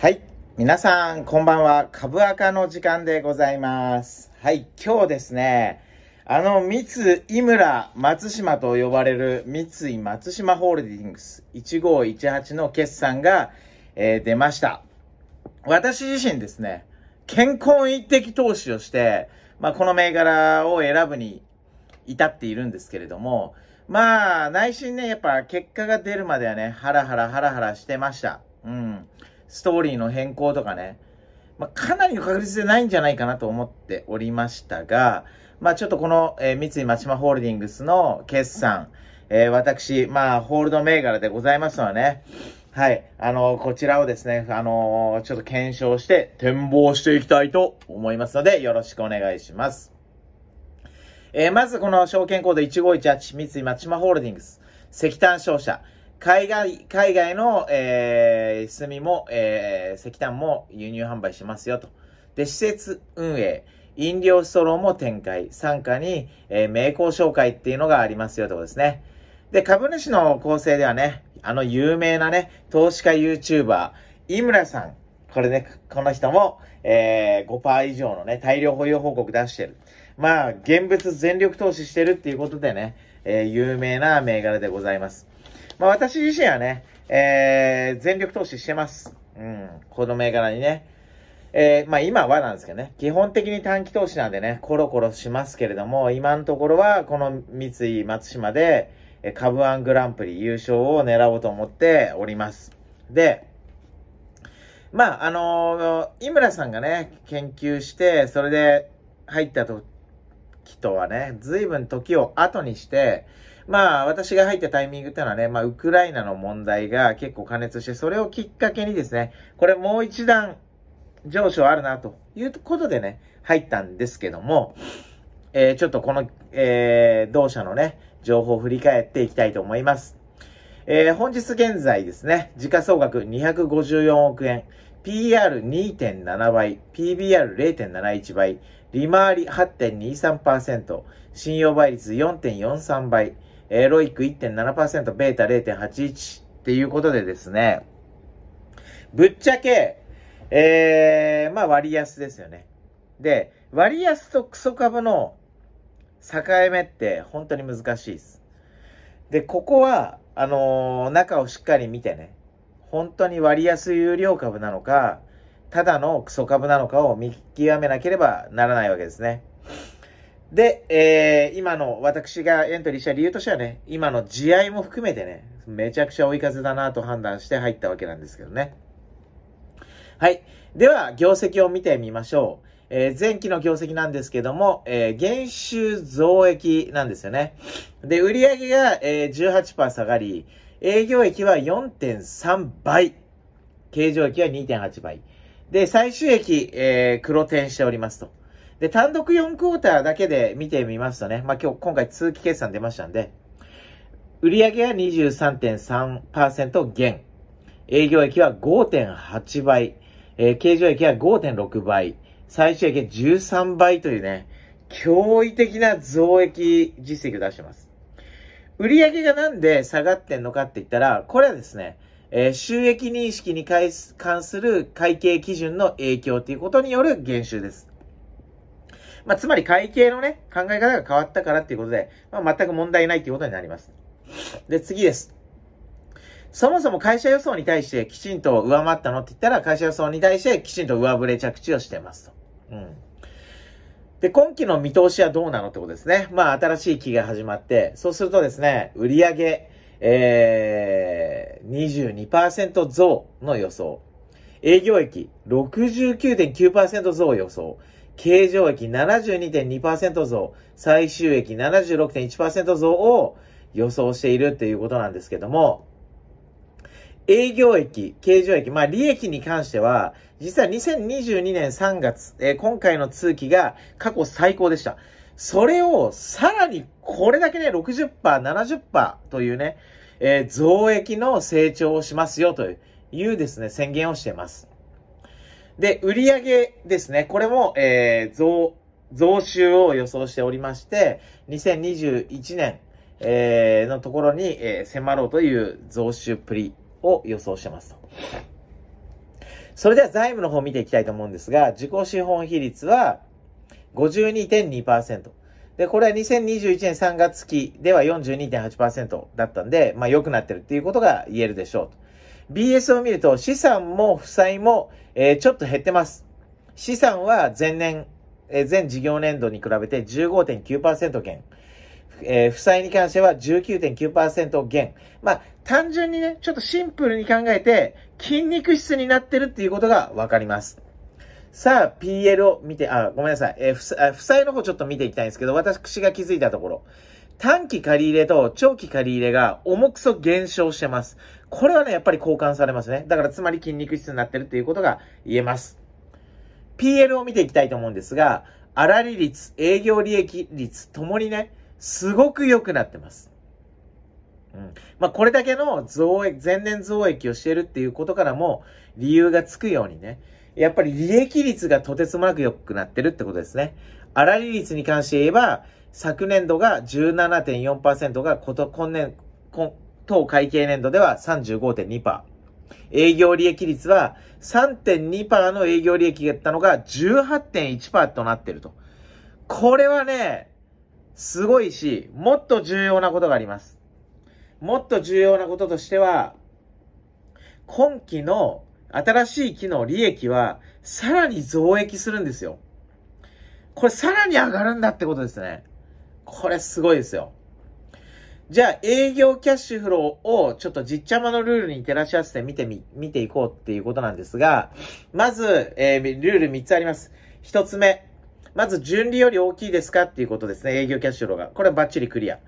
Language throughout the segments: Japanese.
はい。皆さん、こんばんは。株赤の時間でございます。はい。今日ですね、あの、三井村松島と呼ばれる三井松島ホールディングス1518の決算が、えー、出ました。私自身ですね、健康一滴投資をして、まあ、この銘柄を選ぶに至っているんですけれども、まあ、内心ね、やっぱ結果が出るまではね、ハラハラハラハラしてました。うん。ストーリーの変更とかね、まあ、かなりの確率でないんじゃないかなと思っておりましたが、まあ、ちょっとこの、えー、三井松島ホールディングスの決算、えー、私、まあ、ホールド銘柄でございますのでね、はい、あのー、こちらをですね、あのちょっと検証して展望していきたいと思いますので、よろしくお願いします。えまずこの証券コード1518三井松島ホールディングス、石炭商社、海外、海外の、えー、炭も、えー、石炭も輸入販売しますよと。で、施設運営、飲料ストローも展開、参加に、えー、名工紹介っていうのがありますよとですね。で、株主の構成ではね、あの有名なね、投資家 YouTuber、井村さん、これね、この人も、えー、5%以上のね、大量保有報告出してる。まあ、現物全力投資してるっていうことでね、えー、有名な銘柄でございます。まあ私自身はね、えー、全力投資してます。うん、この銘柄にね。えー、まあ今はなんですけどね、基本的に短期投資なんでね、コロコロしますけれども、今のところはこの三井松島で、株ワングランプリ優勝を狙おうと思っております。で、まあ、あのー、井村さんがね、研究して、それで入った時とはね、随分時を後にして、まあ、私が入ったタイミングっていうのはね、まあ、ウクライナの問題が結構過熱して、それをきっかけにですね、これもう一段上昇あるな、ということでね、入ったんですけども、えー、ちょっとこの、えー、同社のね、情報を振り返っていきたいと思います。えー、本日現在ですね、時価総額254億円、PR2.7 倍、PBR0.71 倍、利回り8.23%、信用倍率4.43倍、えー、ロイック1.7%、ベータ0.81っていうことでですね、ぶっちゃけ、えー、まあ割安ですよね。で、割安とクソ株の境目って本当に難しいです。で、ここは、あのー、中をしっかり見てね、本当に割安有料株なのか、ただのクソ株なのかを見極めなければならないわけですね。で、えー、今の私がエントリーした理由としてはね、今の地合も含めてね、めちゃくちゃ追い風だなと判断して入ったわけなんですけどね。はい。では、業績を見てみましょう。えー、前期の業績なんですけども、えー、減収増益なんですよね。で、売上が、えー、18%下がり、営業益は4.3倍、経常益は2.8倍。で、最終益、えー、黒点しておりますと。で、単独4クォーターだけで見てみますとね、まあ、今日、今回通期決算出ましたんで、売上は23.3%減。営業益は5.8倍。えー、経常益は5.6倍。最終益は13倍というね、驚異的な増益実績を出してます。売上がなんで下がってんのかって言ったら、これはですね、えー、収益認識に関する会計基準の影響ということによる減収です。まあ、つまり会計のね、考え方が変わったからっていうことで、まあ、全く問題ないっていうことになります。で、次です。そもそも会社予想に対してきちんと上回ったのって言ったら、会社予想に対してきちんと上振れ着地をしてますと。うん。で、今期の見通しはどうなのってことですね。まあ、新しい期が始まって、そうするとですね、売上、えー、22%増の予想。営業益69.9%増予想。経常益72.2%増、最終益76.1%増を予想しているっていうことなんですけども、営業益、経常益、まあ利益に関しては、実は2022年3月、えー、今回の通期が過去最高でした。それをさらにこれだけね、60%、70%というね、えー、増益の成長をしますよというですね、宣言をしています。で、売上ですね。これも、えー、増、増収を予想しておりまして、2021年、えー、のところに、えー、迫ろうという増収プリを予想してますと。それでは財務の方を見ていきたいと思うんですが、自己資本比率は52.2%。で、これは2021年3月期では42.8%だったんで、まあ良くなってるっていうことが言えるでしょうと。BS を見ると資産も負債も、えちょっと減ってます。資産は前年、え前事業年度に比べて15.9%減。え負債に関しては19.9%減。まあ、単純にね、ちょっとシンプルに考えて、筋肉質になってるっていうことがわかります。さあ、PL を見て、あ、ごめんなさい。えー、負債の方ちょっと見ていきたいんですけど、私が気づいたところ。短期借り入れと長期借り入れが重くそ減少してます。これはね、やっぱり交換されますね。だからつまり筋肉質になってるっていうことが言えます。PL を見ていきたいと思うんですが、粗利率、営業利益率ともにね、すごく良くなってます。うん。まあ、これだけの増益、前年増益をしてるっていうことからも理由がつくようにね、やっぱり利益率がとてつもなく良くなってるってことですね。粗利率に関して言えば、昨年度が17.4%がこと、今年、今当会計年度では35.2%。営業利益率は3.2%の営業利益だったのが18.1%となってると。これはね、すごいし、もっと重要なことがあります。もっと重要なこととしては、今期の新しい期の利益はさらに増益するんですよ。これさらに上がるんだってことですね。これすごいですよ。じゃあ、営業キャッシュフローをちょっとじっちゃまのルールに照らし合わせて見てみ、見ていこうっていうことなんですが、まず、えー、ルール3つあります。1つ目。まず、順利より大きいですかっていうことですね。営業キャッシュフローが。これはバッチリクリア。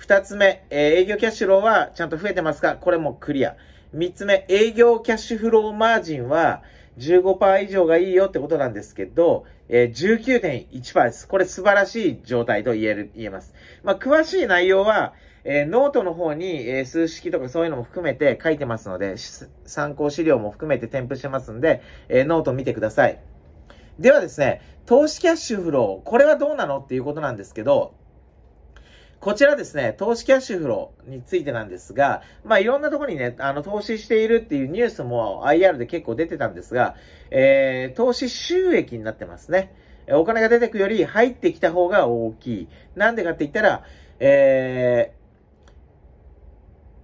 2つ目、えー、営業キャッシュフローはちゃんと増えてますかこれもクリア。3つ目、営業キャッシュフローマージンは、15%以上がいいよってことなんですけど、えー、19.1%です。これ素晴らしい状態と言える、言えます。まあ、詳しい内容は、えー、ノートの方に、えー、数式とかそういうのも含めて書いてますので、参考資料も含めて添付してますんで、えー、ノート見てください。ではですね、投資キャッシュフロー、これはどうなのっていうことなんですけど、こちらですね、投資キャッシュフローについてなんですが、まあいろんなところにね、あの、投資しているっていうニュースも IR で結構出てたんですが、えー、投資収益になってますね。お金が出てくより入ってきた方が大きい。なんでかって言ったら、え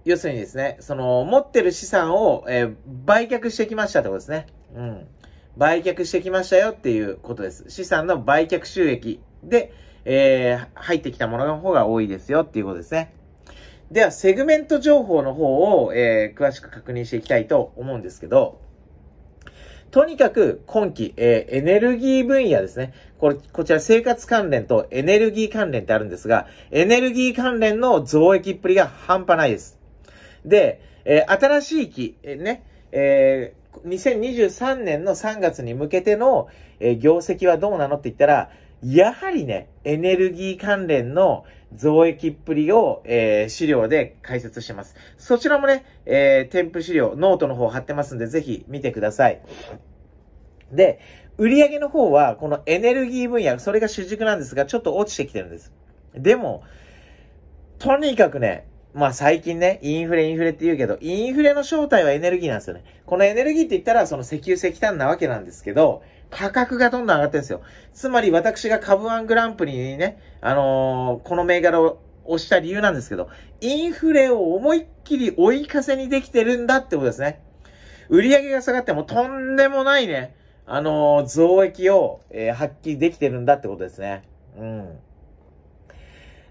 ー、要するにですね、その、持ってる資産を、えー、売却してきましたってことですね。うん。売却してきましたよっていうことです。資産の売却収益で、えー、入ってきたものの方が多いですよっていうことですね。では、セグメント情報の方を、えー、詳しく確認していきたいと思うんですけど、とにかく今期、えー、エネルギー分野ですね。これ、こちら生活関連とエネルギー関連ってあるんですが、エネルギー関連の増益っぷりが半端ないです。で、えー、新しい期、えー、ね、えー、2023年の3月に向けての、えー、業績はどうなのって言ったら、やはりね、エネルギー関連の増益っぷりを、えー、資料で解説してます。そちらもね、えー、添付資料、ノートの方貼ってますんで、ぜひ見てください。で、売上の方は、このエネルギー分野、それが主軸なんですが、ちょっと落ちてきてるんです。でも、とにかくね、まあ最近ね、インフレインフレって言うけど、インフレの正体はエネルギーなんですよね。このエネルギーって言ったら、その石油石炭なわけなんですけど、価格がどんどん上がってるんですよ。つまり私が株ワングランプリにね、あのー、この銘柄を押した理由なんですけど、インフレを思いっきり追い風にできてるんだってことですね。売り上げが下がってもとんでもないね、あのー、増益を、えー、発揮できてるんだってことですね。うん。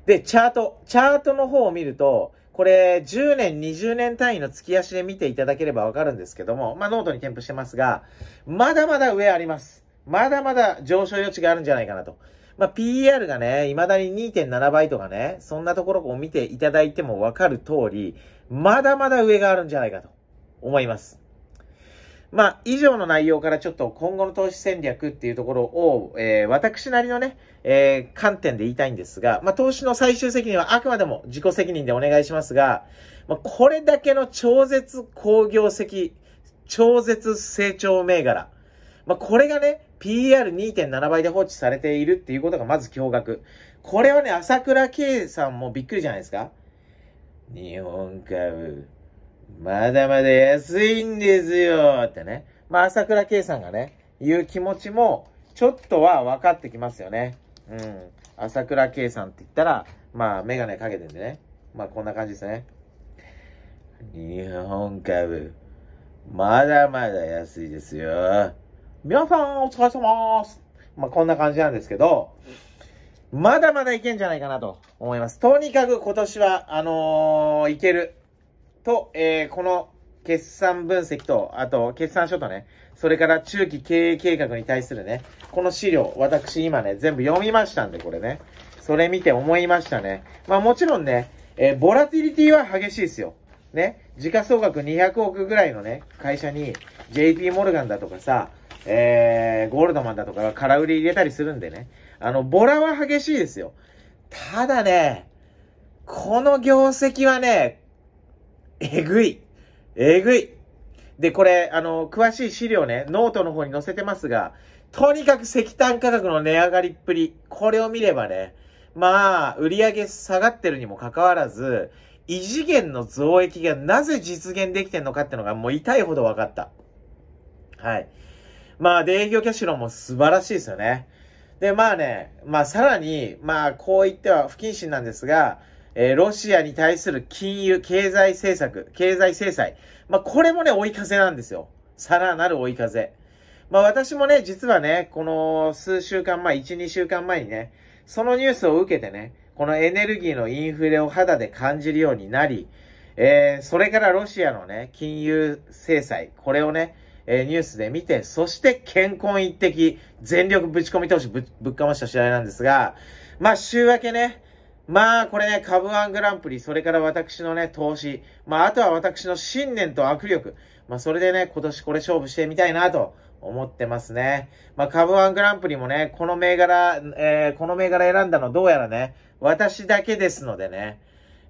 で、チャート、チャートの方を見ると、これ、10年、20年単位の月足で見ていただければわかるんですけども、まあ、ノートに添付してますが、まだまだ上あります。まだまだ上昇余地があるんじゃないかなと。まあ、PER がね、未だに2.7倍とかね、そんなところを見ていただいてもわかる通り、まだまだ上があるんじゃないかと思います。まあ、以上の内容からちょっと今後の投資戦略っていうところを、えー、私なりのね、えー、観点で言いたいんですが、まあ、投資の最終責任はあくまでも自己責任でお願いしますが、まあ、これだけの超絶工業績、超絶成長銘柄、まあ、これがね、PR2.7 倍で放置されているっていうことがまず驚愕。これはね、朝倉圭さんもびっくりじゃないですか。日本株、まだまだ安いんですよってね。まあ、朝倉圭さんがね、言う気持ちも、ちょっとは分かってきますよね。うん。朝倉圭さんって言ったら、まあ、メガネかけてんでね。まあ、こんな感じですね。日本株、まだまだ安いですよ。皆さん、お疲れ様です。まあ、こんな感じなんですけど、まだまだいけんじゃないかなと思います。とにかく今年は、あのー、いける。と、えー、この決算分析と、あと、決算書とね、それから中期経営計画に対するね、この資料、私今ね、全部読みましたんで、これね。それ見て思いましたね。まあもちろんね、えー、ボラティリティは激しいですよ。ね、時価総額200億ぐらいのね、会社に JP モルガンだとかさ、えー、ゴールドマンだとかが空売り入れたりするんでね。あの、ボラは激しいですよ。ただね、この業績はね、えぐい。えぐい。で、これ、あの、詳しい資料ね、ノートの方に載せてますが、とにかく石炭価格の値上がりっぷり、これを見ればね、まあ、売り上げ下がってるにもかかわらず、異次元の増益がなぜ実現できてんのかってのがもう痛いほど分かった。はい。まあ、で、営業キャッシュローも素晴らしいですよね。で、まあね、まあさらに、まあこう言っては不謹慎なんですが、えロシアに対する金融、経済政策、経済制裁。まあ、これもね、追い風なんですよ。さらなる追い風。まあ、私もね、実はね、この数週間前、1、2週間前にね、そのニュースを受けてね、このエネルギーのインフレを肌で感じるようになり、えー、それからロシアのね、金融制裁、これをね、えー、ニュースで見て、そして健康一滴、全力ぶち込み投資ぶぶっかました試合なんですが、まあ、週明けね、まあ、これね、株ワングランプリ、それから私のね、投資、まあ、あとは私の信念と握力、まあ、それでね、今年これ勝負してみたいなと思ってますね。まあ、株ワングランプリもね、この銘柄、えー、この銘柄選んだのどうやらね、私だけですのでね、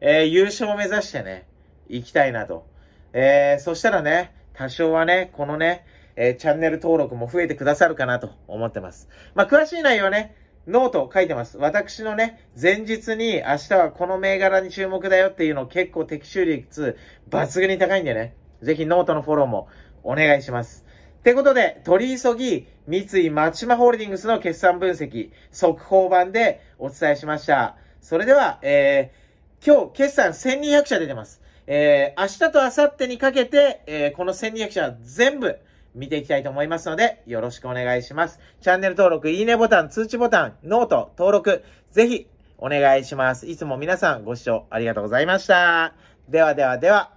えー、優勝を目指してね、行きたいなと。えー、そしたらね、多少はね、このね、えー、チャンネル登録も増えてくださるかなと思ってます。まあ、詳しい内容はね、ノートを書いてます。私のね、前日に明日はこの銘柄に注目だよっていうの結構的中率抜群に高いんでね。ぜひノートのフォローもお願いします。ってことで、取り急ぎ、三井町島ホールディングスの決算分析、速報版でお伝えしました。それでは、えー、今日決算1200社出てます。えー、明日と明後日にかけて、えー、この1200社全部、見ていきたいと思いますので、よろしくお願いします。チャンネル登録、いいねボタン、通知ボタン、ノート、登録、ぜひお願いします。いつも皆さんご視聴ありがとうございました。ではではでは。